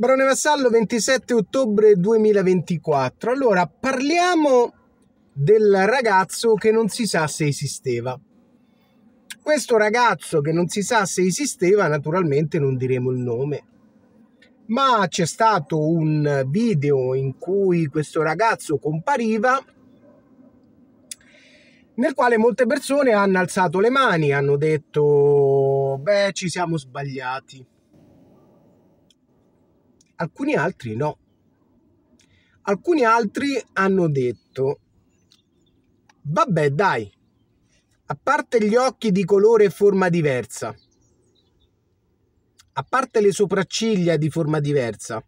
Barone Vassallo, 27 ottobre 2024. Allora, parliamo del ragazzo che non si sa se esisteva. Questo ragazzo che non si sa se esisteva, naturalmente non diremo il nome, ma c'è stato un video in cui questo ragazzo compariva nel quale molte persone hanno alzato le mani, hanno detto beh ci siamo sbagliati alcuni altri no. Alcuni altri hanno detto, vabbè dai, a parte gli occhi di colore e forma diversa, a parte le sopracciglia di forma diversa,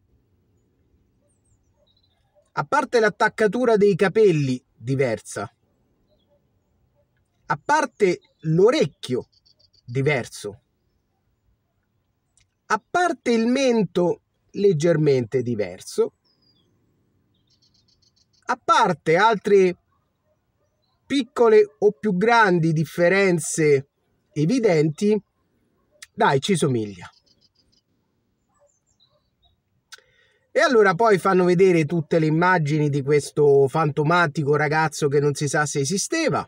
a parte l'attaccatura dei capelli diversa, a parte l'orecchio diverso, a parte il mento leggermente diverso, a parte altre piccole o più grandi differenze evidenti, dai, ci somiglia. E allora poi fanno vedere tutte le immagini di questo fantomatico ragazzo che non si sa se esisteva,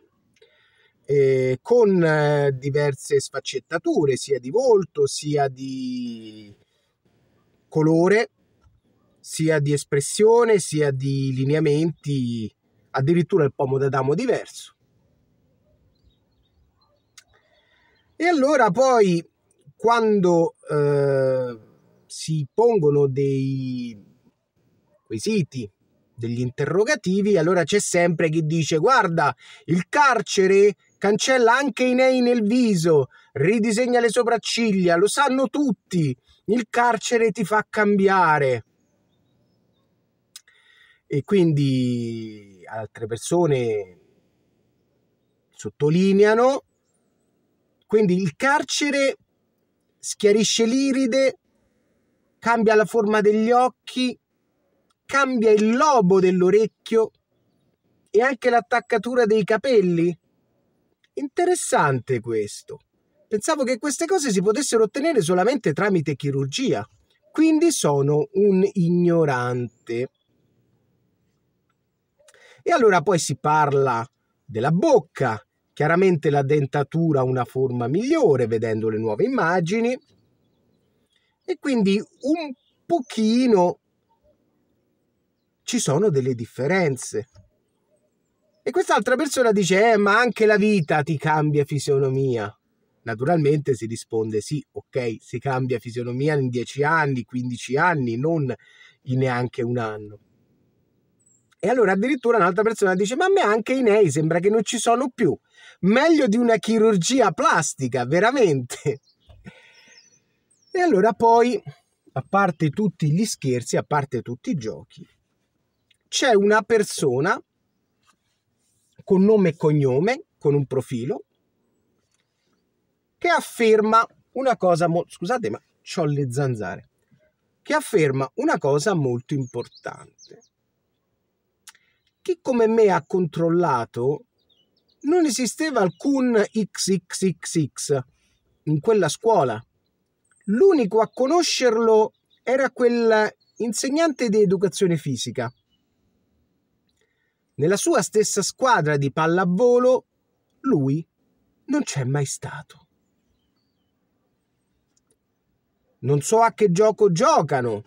eh, con eh, diverse sfaccettature, sia di volto, sia di colore, sia di espressione, sia di lineamenti, addirittura il pomo d'Adamo diverso. E allora poi quando eh, si pongono dei quesiti, degli interrogativi, allora c'è sempre chi dice guarda, il carcere cancella anche i nei nel viso, ridisegna le sopracciglia, lo sanno tutti. Il carcere ti fa cambiare. E quindi altre persone sottolineano. Quindi il carcere schiarisce l'iride, cambia la forma degli occhi, cambia il lobo dell'orecchio e anche l'attaccatura dei capelli. Interessante questo. Pensavo che queste cose si potessero ottenere solamente tramite chirurgia, quindi sono un ignorante. E allora poi si parla della bocca, chiaramente la dentatura ha una forma migliore vedendo le nuove immagini e quindi un pochino ci sono delle differenze. E quest'altra persona dice, eh, ma anche la vita ti cambia fisionomia. Naturalmente si risponde sì, ok, si cambia fisionomia in 10 anni, 15 anni, non in neanche un anno. E allora addirittura un'altra persona dice: Ma a me anche i nei sembra che non ci sono più. Meglio di una chirurgia plastica, veramente. E allora poi, a parte tutti gli scherzi, a parte tutti i giochi, c'è una persona con nome e cognome, con un profilo, che afferma una cosa molto... scusate ma ho le zanzare, che afferma una cosa molto importante. Chi come me ha controllato non esisteva alcun XXXX in quella scuola. L'unico a conoscerlo era quell'insegnante di educazione fisica. Nella sua stessa squadra di pallavolo, lui non c'è mai stato. non so a che gioco giocano,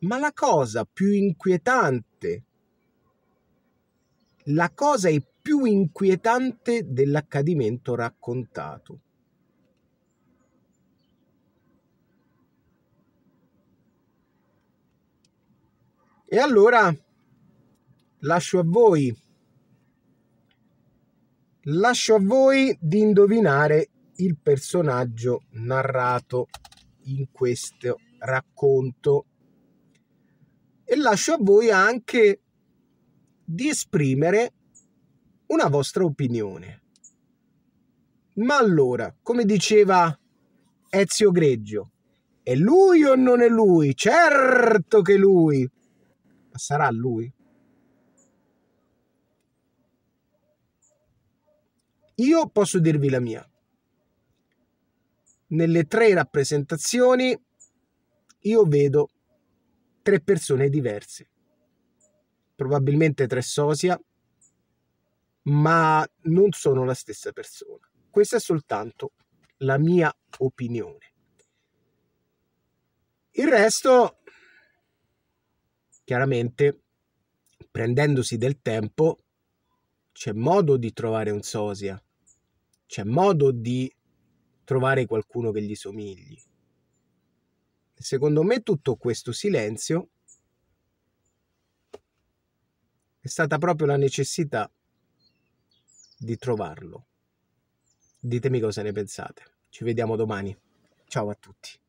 ma la cosa più inquietante, la cosa è più inquietante dell'accadimento raccontato. E allora lascio a voi, lascio a voi di indovinare il personaggio narrato in questo racconto e lascio a voi anche di esprimere una vostra opinione. Ma allora, come diceva Ezio Greggio, è lui o non è lui? Certo che lui! Ma sarà lui? Io posso dirvi la mia nelle tre rappresentazioni io vedo tre persone diverse, probabilmente tre sosia, ma non sono la stessa persona. Questa è soltanto la mia opinione. Il resto, chiaramente, prendendosi del tempo, c'è modo di trovare un sosia, c'è modo di trovare qualcuno che gli somigli. Secondo me tutto questo silenzio è stata proprio la necessità di trovarlo. Ditemi cosa ne pensate. Ci vediamo domani. Ciao a tutti.